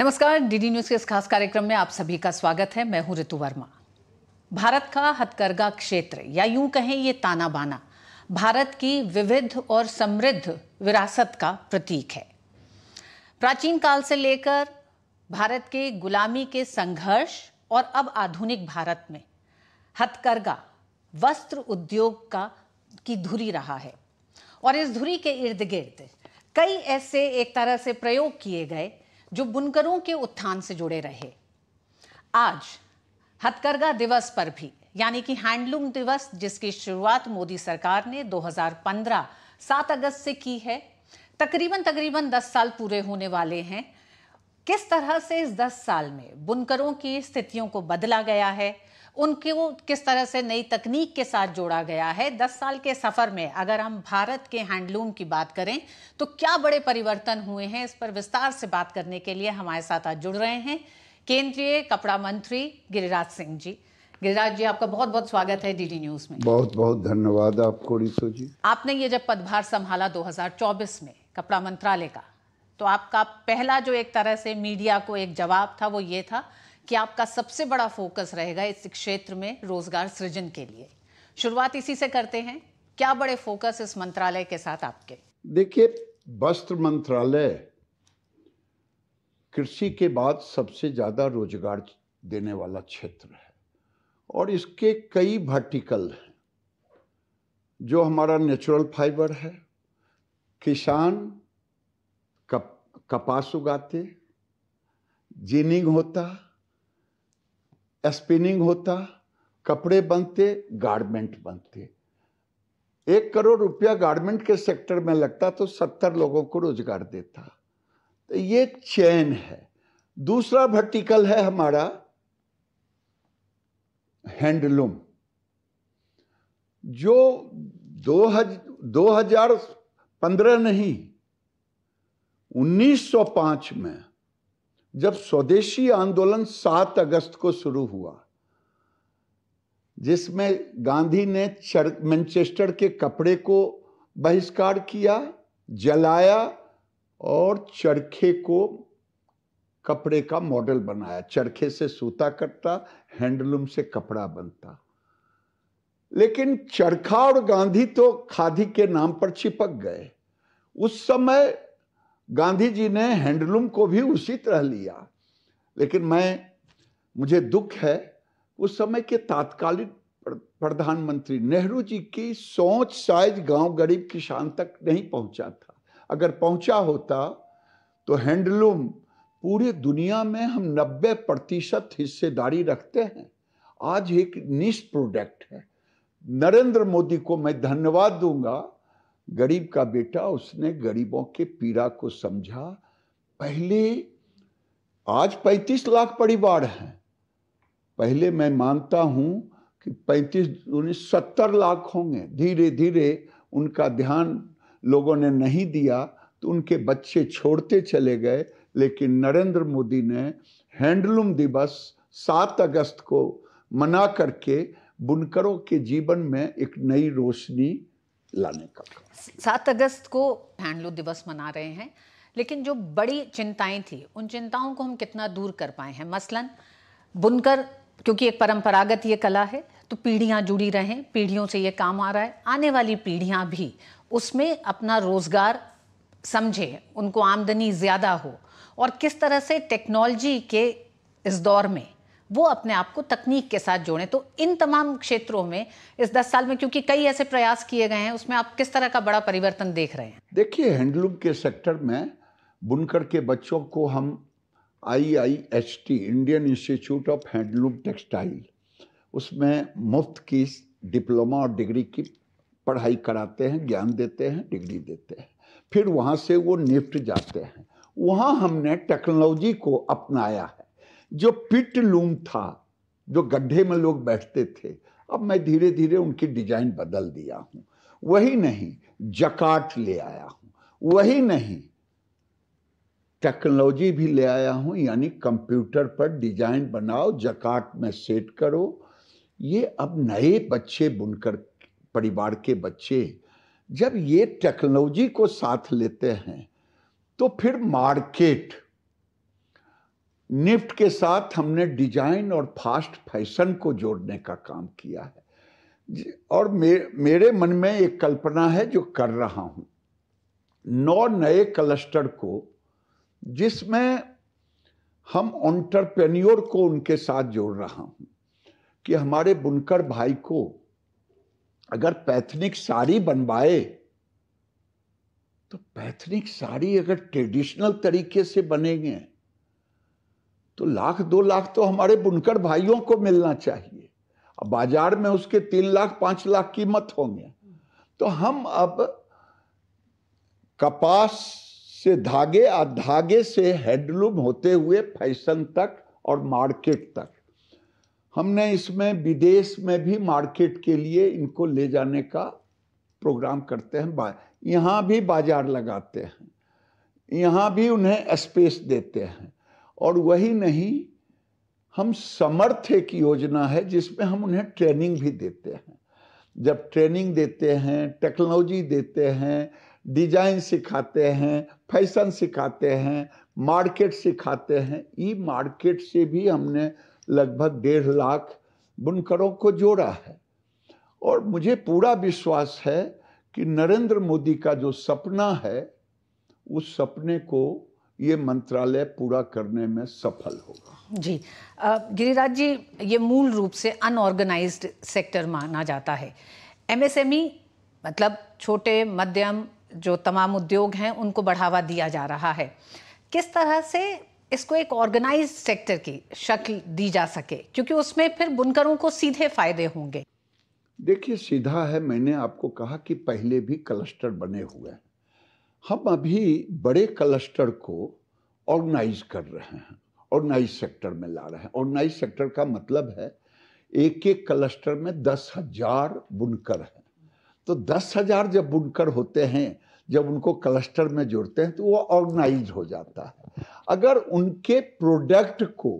नमस्कार DD news के इस खास कार्यक्रम में आप सभी का स्वागत है मैं हूं ऋतु वर्मा भारत का हथकरघा क्षेत्र या यूं कहें ये ताना बाना भारत की विविध और समृद्ध विरासत का प्रतीक है प्राचीन काल से लेकर भारत के गुलामी के संघर्ष और अब आधुनिक भारत में हथकरघा वस्त्र उद्योग का की धुरी रहा है और इस धुरी के इर्द गिर्द कई ऐसे एक तरह से प्रयोग किए गए जो बुनकरों के उत्थान से जुड़े रहे आज हथकरघा दिवस पर भी यानी कि हैंडलूम दिवस जिसकी शुरुआत मोदी सरकार ने 2015 7 अगस्त से की है तकरीबन तकरीबन 10 साल पूरे होने वाले हैं किस तरह से इस 10 साल में बुनकरों की स्थितियों को बदला गया है उनको किस तरह से नई तकनीक के साथ जोड़ा गया है दस साल के सफ़र में अगर हम भारत के हैंडलूम की बात करें तो क्या बड़े परिवर्तन हुए हैं इस पर विस्तार से बात करने के लिए हमारे साथ आज जुड़ रहे हैं केंद्रीय कपड़ा मंत्री गिरिराज सिंह जी गिरिराज जी आपका बहुत बहुत स्वागत है डीडी न्यूज में बहुत बहुत धन्यवाद आपको रिसो जी आपने ये जब पदभार संभाला 2024 में कपड़ा मंत्रालय का तो आपका पहला जो एक तरह से मीडिया को एक जवाब था वो ये था कि आपका सबसे बड़ा फोकस रहेगा इस क्षेत्र में रोजगार सृजन के लिए शुरुआत इसी से करते हैं क्या बड़े फोकस इस मंत्रालय के साथ आपके देखिए वस्त्र मंत्रालय कृषि के बाद सबसे ज़्यादा रोजगार देने वाला क्षेत्र है और इसके कई वर्टिकल हैं जो हमारा नेचुरल फाइबर है किसान कप, कपास उगाते जीनिंग होता है स्पिनिंग होता कपड़े बनते गारमेंट बनते एक करोड़ रुपया गारमेंट के सेक्टर में लगता तो सत्तर लोगों को रोजगार देता तो ये चैन है दूसरा वर्टिकल है हमारा हैंडलूम जो दो, हज, दो हजार पंद्रह नहीं 1905 में जब स्वदेशी आंदोलन 7 अगस्त को शुरू हुआ जिसमें गांधी ने मैनचेस्टर के कपड़े को बहिष्कार किया जलाया और चरखे को कपड़े का मॉडल बनाया चरखे से सूता कटता हैंडलूम से कपड़ा बनता लेकिन चरखा और गांधी तो खादी के नाम पर चिपक गए उस समय गांधी जी ने हैंडलूम को भी उसी तरह लिया लेकिन मैं मुझे दुख है उस समय के तात्कालिक प्रधानमंत्री नेहरू जी की सोच साइज गांव गरीब किसान तक नहीं पहुंचा था अगर पहुंचा होता तो हैंडलूम पूरी दुनिया में हम 90 प्रतिशत हिस्सेदारी रखते हैं आज एक निश प्रोडक्ट है नरेंद्र मोदी को मैं धन्यवाद दूंगा गरीब का बेटा उसने गरीबों के पीड़ा को समझा पहले आज 35 लाख परिवार हैं पहले मैं मानता हूं कि 35 उन्नीस सत्तर लाख होंगे धीरे धीरे उनका ध्यान लोगों ने नहीं दिया तो उनके बच्चे छोड़ते चले गए लेकिन नरेंद्र मोदी ने हैंडलूम दिवस सात अगस्त को मना करके बुनकरों के जीवन में एक नई रोशनी लाने का सात अगस्त को हैंडलूम दिवस मना रहे हैं लेकिन जो बड़ी चिंताएं थी उन चिंताओं को हम कितना दूर कर पाए हैं मसलन बुनकर क्योंकि एक परंपरागत ये कला है तो पीढ़ियां जुड़ी रहें पीढ़ियों से ये काम आ रहा है आने वाली पीढ़ियां भी उसमें अपना रोजगार समझे उनको आमदनी ज़्यादा हो और किस तरह से टेक्नोलॉजी के इस दौर में वो अपने आप को तकनीक के साथ जोड़ें तो इन तमाम क्षेत्रों में इस दस साल में क्योंकि कई ऐसे प्रयास किए गए हैं उसमें आप किस तरह का बड़ा परिवर्तन देख रहे हैं देखिए हैंडलूम के सेक्टर में बुनकर के बच्चों को हम I I H T Indian institute of handloom textile उसमें मुफ्त की डिप्लोमा और डिग्री की पढ़ाई कराते हैं ज्ञान देते हैं डिग्री देते हैं फिर वहाँ से वो निफ्ट जाते हैं वहाँ हमने टेक्नोलॉजी को अपनाया है जो पिट लूम था जो गड्ढे में लोग बैठते थे अब मैं धीरे धीरे उनकी डिजाइन बदल दिया हूं वही नहीं जकाट ले आया हूं वही नहीं टेक्नोलॉजी भी ले आया हूं यानी कंप्यूटर पर डिजाइन बनाओ जकाट में सेट करो ये अब नए बच्चे बुनकर परिवार के बच्चे जब ये टेक्नोलॉजी को साथ लेते हैं तो फिर मार्केट निफ्ट के साथ हमने डिजाइन और फास्ट फैशन को जोड़ने का काम किया है और मे, मेरे मन में एक कल्पना है जो कर रहा हूं नौ नए क्लस्टर को जिसमें हम ऑन्टरप्रेन्योर को उनके साथ जोड़ रहा हूं कि हमारे बुनकर भाई को अगर पैथनिक साड़ी बनवाए तो पैथनिक साड़ी अगर ट्रेडिशनल तरीके से बनेंगे तो लाख दो लाख तो हमारे बुनकर भाइयों को मिलना चाहिए अब बाजार में उसके तीन लाख पांच लाख कीमत होंगे तो हम अब कपास से धागे और धागे से हैंडलूम होते हुए फैशन तक और मार्केट तक हमने इसमें विदेश में भी मार्केट के लिए इनको ले जाने का प्रोग्राम करते हैं यहाँ भी बाजार लगाते हैं यहाँ भी उन्हें स्पेस देते हैं और वही नहीं हम समर्थ एक योजना है जिसमें हम उन्हें ट्रेनिंग भी देते हैं जब ट्रेनिंग देते हैं टेक्नोलॉजी देते हैं डिजाइन सिखाते हैं फैशन सिखाते हैं मार्केट सिखाते हैं ई मार्केट से भी हमने लगभग डेढ़ लाख बुनकरों को जोड़ा है और मुझे पूरा विश्वास है कि नरेंद्र मोदी का जो सपना है उस सपने को ये मंत्रालय पूरा करने में सफल होगा जी गिरिराज जी ये मूल रूप से अनऑर्गेनाइज सेक्टर माना जाता है एमएसएमई e, मतलब छोटे मध्यम जो तमाम उद्योग हैं उनको बढ़ावा दिया जा रहा है किस तरह से इसको एक ऑर्गेनाइज सेक्टर की शक्ल दी जा सके क्योंकि उसमें फिर बुनकरों को सीधे फायदे होंगे देखिए सीधा है मैंने आपको कहा कि पहले भी क्लस्टर बने हुए हैं हम अभी बड़े क्लस्टर को ऑर्गेनाइज कर रहे हैं ऑर्गेनाइज सेक्टर में ला रहे हैं ऑर्गेनाइज सेक्टर का मतलब है एक एक क्लस्टर में दस हजार बुनकर हैं तो दस हजार जब बुनकर होते हैं जब उनको क्लस्टर में जोड़ते हैं तो वो ऑर्गेनाइज हो जाता है अगर उनके प्रोडक्ट को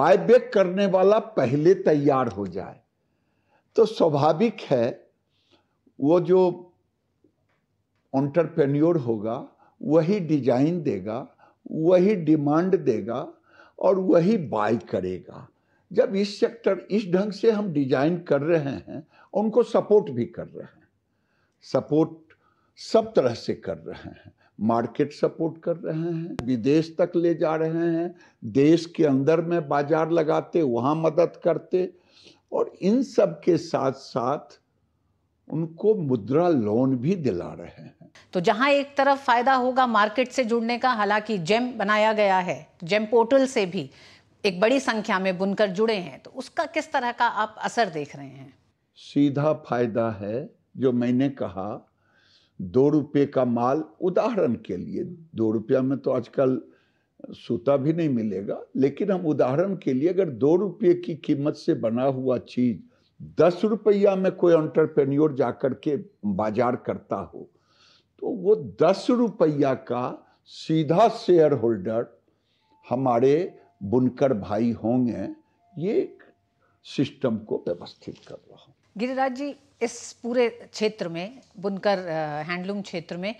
बायबैक करने वाला पहले तैयार हो जाए तो स्वाभाविक है वो जो ऑन्टरप्रेन्योर होगा वही डिजाइन देगा वही डिमांड देगा और वही बाय करेगा जब इस सेक्टर इस ढंग से हम डिजाइन कर रहे हैं उनको सपोर्ट भी कर रहे हैं सपोर्ट सब तरह से कर रहे हैं मार्केट सपोर्ट कर रहे हैं विदेश तक ले जा रहे हैं देश के अंदर में बाजार लगाते वहाँ मदद करते और इन सब के साथ साथ उनको मुद्रा लोन भी दिला रहे हैं तो जहां एक तरफ फायदा होगा मार्केट से जुड़ने का हालांकि जेम बनाया गया है जेम पोर्टल से भी एक बड़ी संख्या में बुनकर जुड़े हैं तो उसका किस तरह का आप असर देख रहे हैं सीधा फायदा है जो मैंने कहा दो रुपये का माल उदाहरण के लिए दो रुपया में तो आजकल सूता भी नहीं मिलेगा लेकिन हम उदाहरण के लिए अगर दो रुपये की कीमत से बना हुआ चीज दस रुपया में कोई एंटरप्रेन्योर जाकर के बाजार करता हो तो वो दस रुपया का सीधा शेयर होल्डर हमारे बुनकर भाई होंगे ये सिस्टम को व्यवस्थित कर रहा हूँ गिरिराज जी इस पूरे क्षेत्र में बुनकर हैंडलूम क्षेत्र में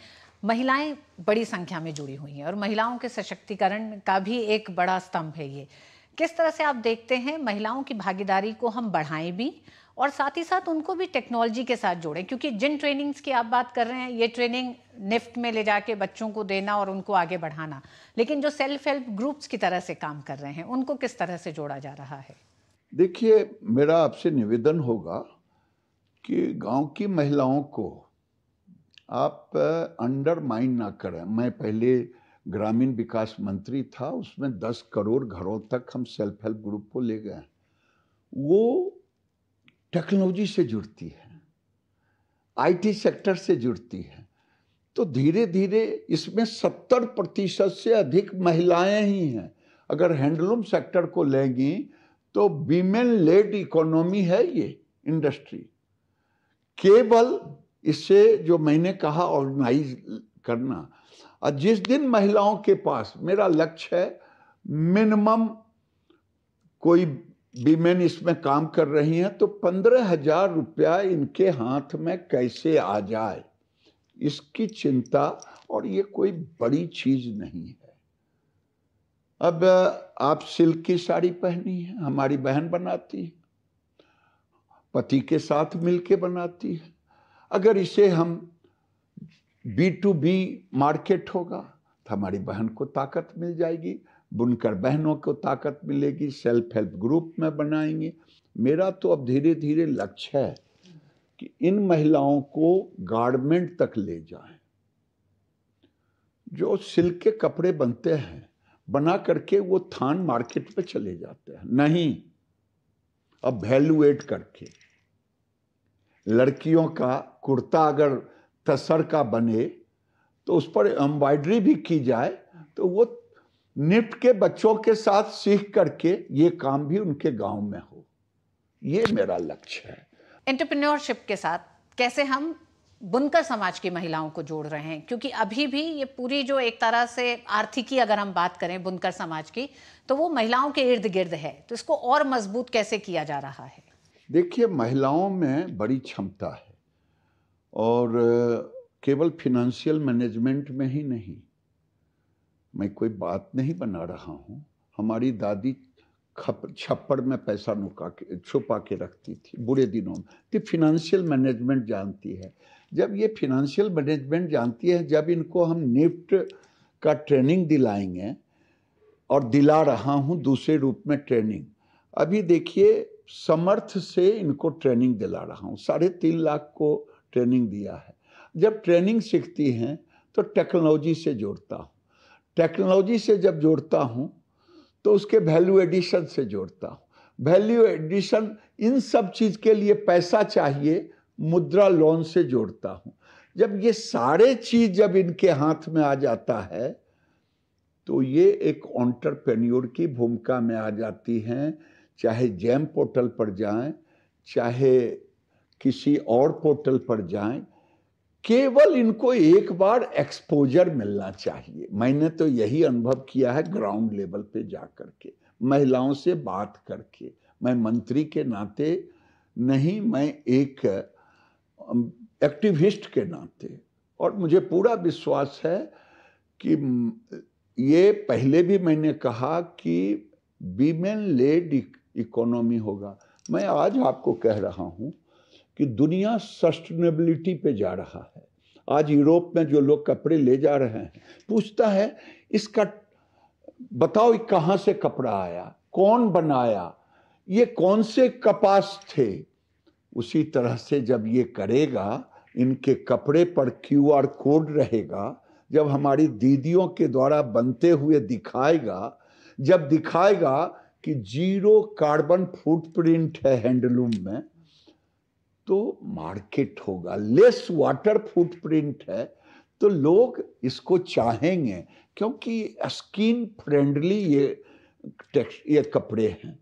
महिलाएं बड़ी संख्या में जुड़ी हुई हैं और महिलाओं के सशक्तिकरण का भी एक बड़ा स्तंभ है ये किस तरह से आप देखते हैं महिलाओं की भागीदारी को हम बढ़ाएं भी और साथ ही साथ उनको भी टेक्नोलॉजी के साथ जोड़ें क्योंकि जिन ट्रेनिंग्स की आप बात कर रहे हैं ये ट्रेनिंग निफ्ट में ले जाके बच्चों को देना और उनको आगे बढ़ाना लेकिन जो सेल्फ हेल्प ग्रुप्स की तरह से काम कर रहे हैं उनको किस तरह से जोड़ा जा रहा है देखिए मेरा आपसे निवेदन होगा कि गांव की महिलाओं को आप अंडर ना करें मैं पहले ग्रामीण विकास मंत्री था उसमें दस करोड़ घरों तक हम सेल्फ हेल्प ग्रुप को ले गए वो टेक्नोलॉजी से जुड़ती है आईटी सेक्टर से जुड़ती है तो धीरे धीरे इसमें सत्तर प्रतिशत से अधिक महिलाएं ही हैं अगर हैंडलूम सेक्टर को लेंगी तो वीमेन लेड इकोनॉमी है ये इंडस्ट्री केवल इससे जो मैंने कहा ऑर्गेनाइज करना और जिस दिन महिलाओं के पास मेरा लक्ष्य है मिनिमम कोई वीमेन इसमें काम कर रही हैं तो पंद्रह हजार रुपया इनके हाथ में कैसे आ जाए इसकी चिंता और ये कोई बड़ी चीज नहीं है अब आप सिल्क की साड़ी पहनी है हमारी बहन बनाती है पति के साथ मिलके बनाती है अगर इसे हम बी टू बी मार्केट होगा तो हमारी बहन को ताकत मिल जाएगी बुनकर बहनों को ताकत मिलेगी सेल्फ हेल्प ग्रुप में बनाएंगे मेरा तो अब धीरे धीरे लक्ष्य है कि इन महिलाओं को गारमेंट तक ले जाएं जो सिल्क के कपड़े बनते हैं बना करके वो थान मार्केट पे चले जाते हैं नहीं अब वैल्यूएट करके लड़कियों का कुर्ता अगर तसर का बने तो उस पर एम्ब्रॉयडरी भी की जाए तो वो निफ्ट के बच्चों के साथ सीख करके ये काम भी उनके गांव में हो ये मेरा लक्ष्य है एंटरप्रेन्योरशिप के साथ कैसे हम बुनकर समाज की महिलाओं को जोड़ रहे हैं क्योंकि अभी भी ये पूरी जो एक तरह से आर्थिकी अगर हम बात करें बुनकर समाज की तो वो महिलाओं के इर्द गिर्द है तो इसको और मजबूत कैसे किया जा रहा है देखिए महिलाओं में बड़ी क्षमता है और केवल फिनेंशियल मैनेजमेंट में ही नहीं मैं कोई बात नहीं बना रहा हूँ हमारी दादी खप छप्पड़ में पैसा नुका के छुपा के रखती थी बुरे दिनों में तो फिनंशियल मैनेजमेंट जानती है जब ये फिनंशियल मैनेजमेंट जानती है जब इनको हम निफ्ट का ट्रेनिंग दिलाएंगे और दिला रहा हूँ दूसरे रूप में ट्रेनिंग अभी देखिए समर्थ से इनको ट्रेनिंग दिला रहा हूँ साढ़े तीन लाख को ट्रेनिंग दिया है जब ट्रेनिंग सीखती हैं तो टेक्नोलॉजी से जोड़ता हूँ टेक्नोलॉजी से जब जोड़ता हूँ तो उसके वैल्यू एडिशन से जोड़ता हूँ वैल्यू एडिशन इन सब चीज़ के लिए पैसा चाहिए मुद्रा लोन से जोड़ता हूँ जब ये सारे चीज़ जब इनके हाथ में आ जाता है तो ये एक ऑन्टरप्रेन्योर की भूमिका में आ जाती हैं चाहे जैम पोर्टल पर जाएं चाहे किसी और पोर्टल पर जाएं केवल इनको एक बार एक्सपोजर मिलना चाहिए मैंने तो यही अनुभव किया है ग्राउंड लेवल पे जा करके महिलाओं से बात करके मैं मंत्री के नाते नहीं मैं एक एक्टिविस्ट के नाते और मुझे पूरा विश्वास है कि ये पहले भी मैंने कहा कि वीमेन लेड इकोनॉमी होगा मैं आज आपको कह रहा हूँ कि दुनिया सस्टेनेबिलिटी पे जा रहा है आज यूरोप में जो लोग कपड़े ले जा रहे हैं पूछता है इसका बताओ कहाँ से कपड़ा आया कौन बनाया ये कौन से कपास थे उसी तरह से जब ये करेगा इनके कपड़े पर क्यूआर कोड रहेगा जब हमारी दीदियों के द्वारा बनते हुए दिखाएगा जब दिखाएगा कि जीरो कार्बन फुटप्रिंट है हैंडलूम में तो मार्केट होगा लेस वाटर फुटप्रिंट है तो लोग इसको चाहेंगे क्योंकि स्किन फ्रेंडली ये टेक्स ये कपड़े हैं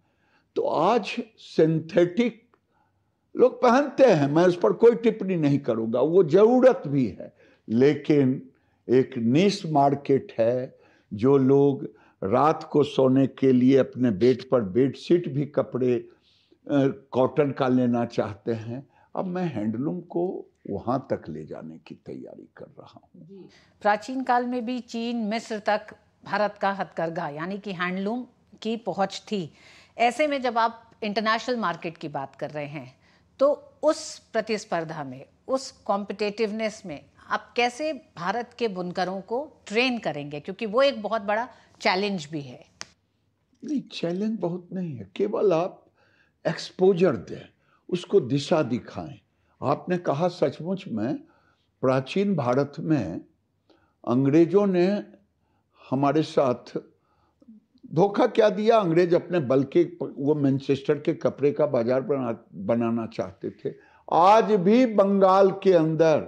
तो आज सिंथेटिक लोग पहनते हैं मैं उस पर कोई टिप्पणी नहीं करूंगा वो जरूरत भी है लेकिन एक निस मार्केट है जो लोग रात को सोने के लिए अपने बेड पर बेडशीट भी कपड़े कॉटन का लेना चाहते हैं अब मैं हैंडलूम को वहाँ तक ले जाने की तैयारी कर रहा हूँ प्राचीन काल में भी चीन मिस्र तक भारत का हथकरघा यानी कि हैंडलूम की पहुँच थी ऐसे में जब आप इंटरनेशनल मार्केट की बात कर रहे हैं तो उस प्रतिस्पर्धा में उस कॉम्पिटेटिवनेस में आप कैसे भारत के बुनकरों को ट्रेन करेंगे क्योंकि वो एक बहुत बड़ा चैलेंज भी है नहीं चैलेंज बहुत नहीं है केवल आप एक्सपोजर दें उसको दिशा दिखाएं आपने कहा सचमुच में प्राचीन भारत में अंग्रेजों ने हमारे साथ धोखा क्या दिया अंग्रेज अपने बल के वो मैनचेस्टर के कपड़े का बाजार बना बनाना चाहते थे आज भी बंगाल के अंदर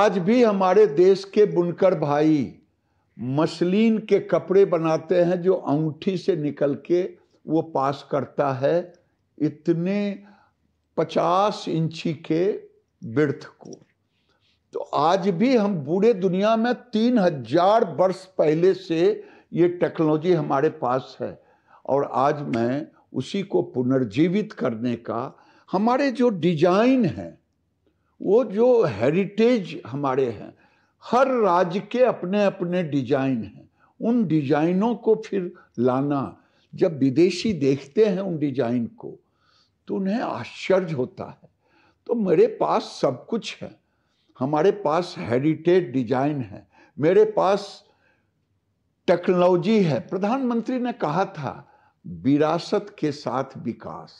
आज भी हमारे देश के बुनकर भाई मसलिन के कपड़े बनाते हैं जो अंगूठी से निकल के वो पास करता है इतने पचास इंची के वृथ को तो आज भी हम बूढ़े दुनिया में तीन हजार वर्ष पहले से ये टेक्नोलॉजी हमारे पास है और आज मैं उसी को पुनर्जीवित करने का हमारे जो डिजाइन है वो जो हेरिटेज हमारे हैं हर राज्य के अपने अपने डिजाइन हैं उन डिजाइनों को फिर लाना जब विदेशी देखते हैं उन डिजाइन को तो उन्हें आश्चर्य होता है तो मेरे पास सब कुछ है हमारे पास हेरिटेज डिजाइन है मेरे पास टेक्नोलॉजी है प्रधानमंत्री ने कहा था विरासत के साथ विकास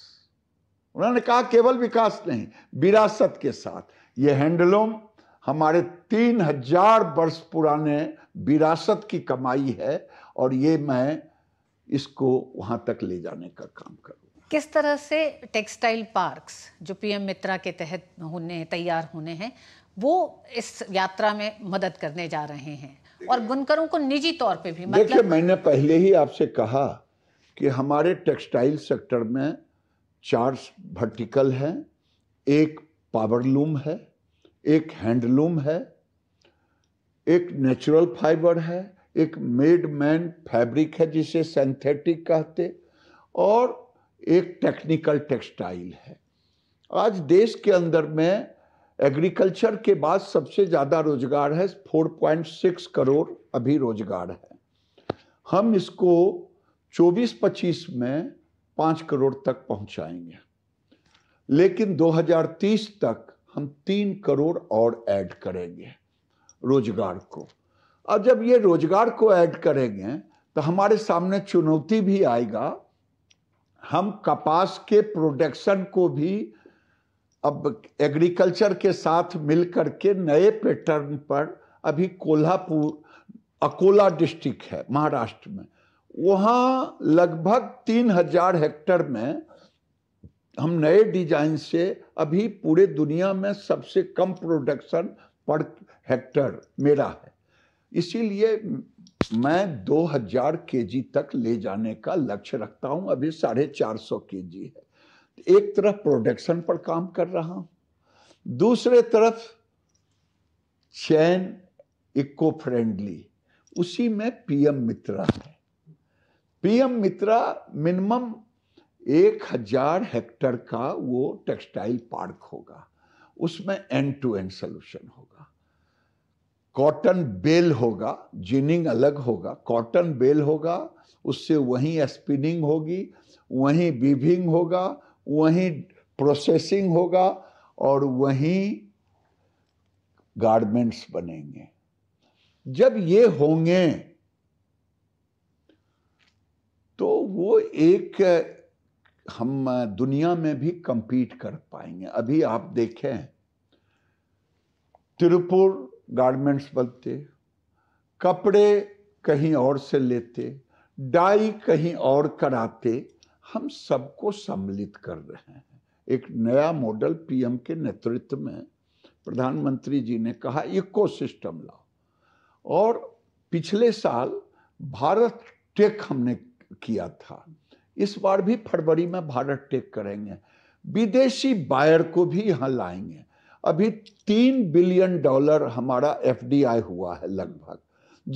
उन्होंने कहा केवल विकास नहीं विरासत के साथ ये हैंडलूम हमारे तीन हजार वर्ष पुराने विरासत की कमाई है और ये मैं इसको वहां तक ले जाने का काम करूँ किस तरह से टेक्सटाइल पार्क्स जो पीएम मित्रा के तहत होने तैयार होने हैं वो इस यात्रा में मदद करने जा रहे हैं और बुनकरों को निजी तौर पे भी मतलब मैंने पहले ही आपसे कहा कि हमारे टेक्सटाइल सेक्टर में चार वर्टिकल हैं एक पावर लूम है एक हैंडलूम है एक नेचुरल फाइबर है एक मेड मैन फैब्रिक है जिसे सिंथेटिक कहते और एक टेक्निकल टेक्सटाइल है आज देश के अंदर में एग्रीकल्चर के बाद सबसे ज़्यादा रोजगार है 4.6 करोड़ अभी रोजगार है हम इसको 24-25 में 5 करोड़ तक पहुंचाएंगे लेकिन 2030 तक हम 3 करोड़ और ऐड करेंगे रोजगार को अब जब ये रोजगार को ऐड करेंगे तो हमारे सामने चुनौती भी आएगा हम कपास के प्रोडक्शन को भी अब एग्रीकल्चर के साथ मिलकर के नए पैटर्न पर अभी कोल्हापुर अकोला डिस्ट्रिक्ट है महाराष्ट्र में वहाँ लगभग तीन हजार हेक्टर में हम नए डिजाइन से अभी पूरे दुनिया में सबसे कम प्रोडक्शन पर हेक्टर मेरा है इसीलिए मैं 2000 केजी तक ले जाने का लक्ष्य रखता हूं अभी साढ़े चार सौ के जी है एक तरफ प्रोडक्शन पर काम कर रहा हूं दूसरे तरफ चैन इको फ्रेंडली उसी में पीएम मित्रा है पीएम मित्रा मिनिमम एक हजार हेक्टर का वो टेक्सटाइल पार्क होगा उसमें एंड टू एंड सोल्यूशन होगा कॉटन बेल होगा जिनिंग अलग होगा कॉटन बेल होगा उससे वहीं स्पिनिंग होगी वहीं बीविंग होगा वहीं प्रोसेसिंग होगा और वहीं गारमेंट्स बनेंगे जब ये होंगे तो वो एक हम दुनिया में भी कंपीट कर पाएंगे अभी आप देखें त्रिपुर गारमेंट्स बनते कपड़े कहीं और से लेते डाई कहीं और कराते हम सबको सम्मिलित कर रहे हैं एक नया मॉडल पीएम के नेतृत्व में प्रधानमंत्री जी ने कहा इकोसिस्टम लाओ और पिछले साल भारत टेक हमने किया था इस बार भी फरवरी में भारत टेक करेंगे विदेशी बायर को भी यहाँ लाएंगे अभी तीन बिलियन डॉलर हमारा एफ हुआ है लगभग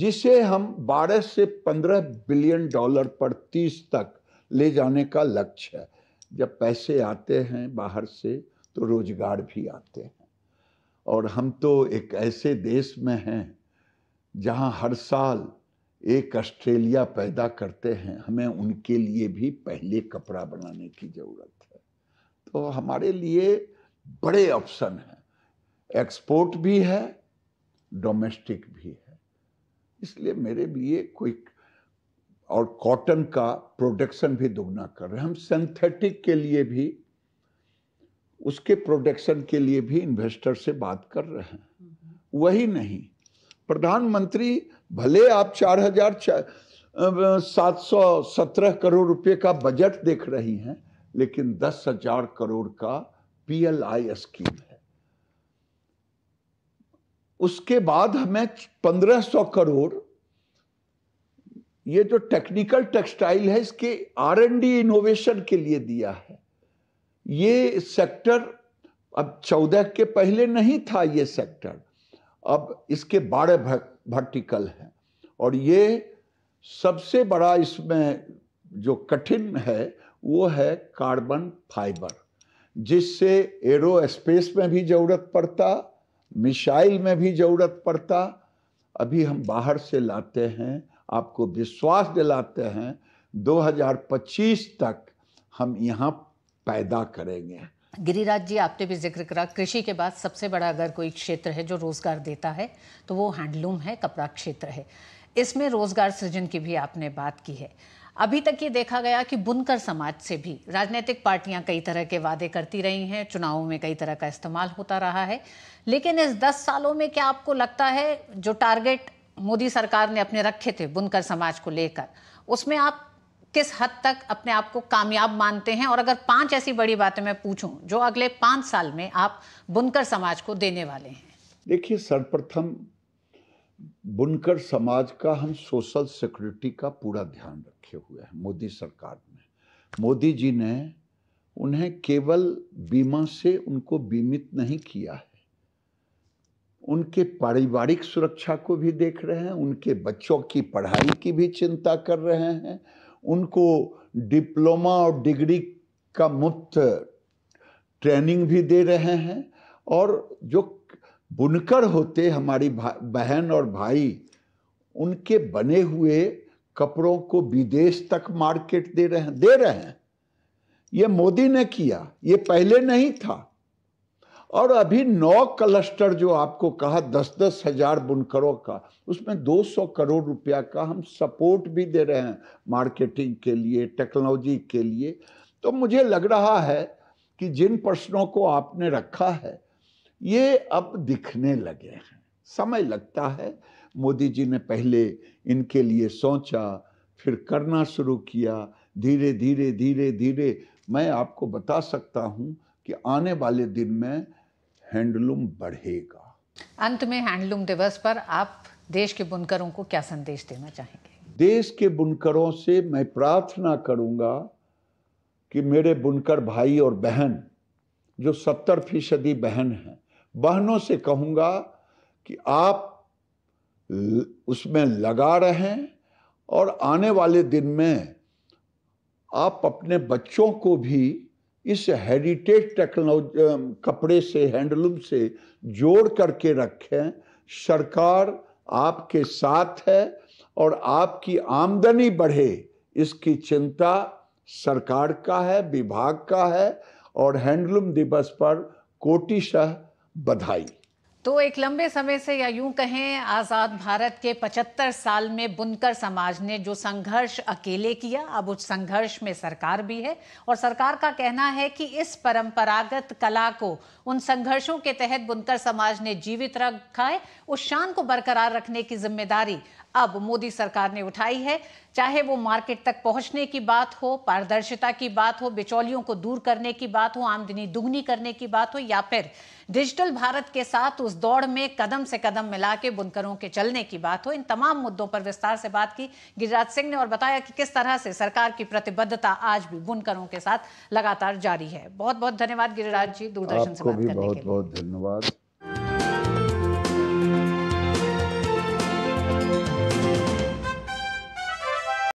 जिसे हम 12 से 15 बिलियन डॉलर पर 30 तक ले जाने का लक्ष्य है जब पैसे आते हैं बाहर से तो रोजगार भी आते हैं और हम तो एक ऐसे देश में हैं जहां हर साल एक ऑस्ट्रेलिया पैदा करते हैं हमें उनके लिए भी पहले कपड़ा बनाने की ज़रूरत है तो हमारे लिए बड़े ऑप्शन हैं एक्सपोर्ट भी है डोमेस्टिक भी है इसलिए मेरे लिए कोई और कॉटन का प्रोडक्शन भी दोगुना कर रहे हैं हम सिंथेटिक के लिए भी उसके प्रोडक्शन के लिए भी इन्वेस्टर से बात कर रहे हैं वही नहीं प्रधानमंत्री भले आप चार हजार सात सौ सत्रह करोड़ रुपए का बजट देख रही हैं लेकिन दस हजार करोड़ का पीएलआई स्कीम है उसके बाद हमें 1500 करोड़ ये जो टेक्निकल टेक्सटाइल है इसके आर एन डी इनोवेशन के लिए दिया है ये सेक्टर अब चौदह के पहले नहीं था ये सेक्टर अब इसके बारह वर्टिकल हैं और ये सबसे बड़ा इसमें जो कठिन है वो है कार्बन फाइबर जिससे एरो स्पेस में भी ज़रूरत पड़ता मिसाइल में भी जरूरत पड़ता अभी हम बाहर से लाते हैं आपको विश्वास दिलाते हैं 2025 तक हम यहाँ पैदा करेंगे गिरिराज जी आपने भी जिक्र करा कृषि के बाद सबसे बड़ा अगर कोई क्षेत्र है जो रोज़गार देता है तो वो हैंडलूम है कपड़ा क्षेत्र है इसमें रोज़गार सृजन की भी आपने बात की है अभी तक ये देखा गया कि बुनकर समाज से भी राजनीतिक पार्टियां कई तरह के वादे करती रही हैं चुनावों में कई तरह का इस्तेमाल होता रहा है लेकिन इस दस सालों में क्या आपको लगता है जो टारगेट मोदी सरकार ने अपने रखे थे बुनकर समाज को लेकर उसमें आप किस हद तक अपने आप को कामयाब मानते हैं और अगर पांच ऐसी बड़ी बातें मैं पूछूं जो अगले पांच साल में आप बुनकर समाज को देने वाले हैं देखिए सर्वप्रथम बुनकर समाज का हम सोशल सिक्योरिटी का पूरा ध्यान रखे हुए हैं मोदी सरकार ने मोदी जी ने उन्हें केवल बीमा से उनको बीमित नहीं किया है उनके पारिवारिक सुरक्षा को भी देख रहे हैं उनके बच्चों की पढ़ाई की भी चिंता कर रहे हैं उनको डिप्लोमा और डिग्री का मुफ्त ट्रेनिंग भी दे रहे हैं और जो बुनकर होते हमारी बहन और भाई उनके बने हुए कपड़ों को विदेश तक मार्केट दे रहे हैं दे रहे हैं ये मोदी ने किया ये पहले नहीं था और अभी नौ क्लस्टर जो आपको कहा दस दस हजार बुनकरों का उसमें 200 करोड़ रुपया का हम सपोर्ट भी दे रहे हैं मार्केटिंग के लिए टेक्नोलॉजी के लिए तो मुझे लग रहा है कि जिन प्रश्नों को आपने रखा है ये अब दिखने लगे हैं समय लगता है मोदी जी ने पहले इनके लिए सोचा फिर करना शुरू किया धीरे धीरे धीरे धीरे मैं आपको बता सकता हूँ कि आने वाले दिन में हैंडलूम बढ़ेगा अंत में हैंडलूम दिवस पर आप देश के बुनकरों को क्या संदेश देना चाहेंगे देश के बुनकरों से मैं प्रार्थना करूंगा कि मेरे बुनकर भाई और बहन जो सत्तर फीसदी बहन हैं बहनों से कहूँगा कि आप उसमें लगा रहें और आने वाले दिन में आप अपने बच्चों को भी इस हेरिटेज टेक्नोलॉजी कपड़े से हैंडलूम से जोड़ करके रखें सरकार आपके साथ है और आपकी आमदनी बढ़े इसकी चिंता सरकार का है विभाग का है और हैंडलूम दिवस पर कोटिशह बधाई तो एक लंबे समय से या यूं कहें आज़ाद भारत के 75 साल में बुनकर समाज ने जो संघर्ष अकेले किया अब उस संघर्ष में सरकार भी है और सरकार का कहना है कि इस परंपरागत कला को उन संघर्षों के तहत बुनकर समाज ने जीवित रखा है उस शान को बरकरार रखने की जिम्मेदारी अब मोदी सरकार ने उठाई है चाहे वो मार्केट तक पहुंचने की बात हो पारदर्शिता की बात हो बिचौलियों को दूर करने की बात हो आमदनी दुगनी करने की बात हो या फिर डिजिटल भारत के साथ उस दौड़ में कदम से कदम मिला के बुनकरों के चलने की बात हो इन तमाम मुद्दों पर विस्तार से बात की गिरिराज सिंह ने और बताया कि किस तरह से सरकार की प्रतिबद्धता आज भी बुनकरों के साथ लगातार जारी है बहुत बहुत धन्यवाद गिरिराज जी दूरदर्शन से बात करने के लिए बहुत धन्यवाद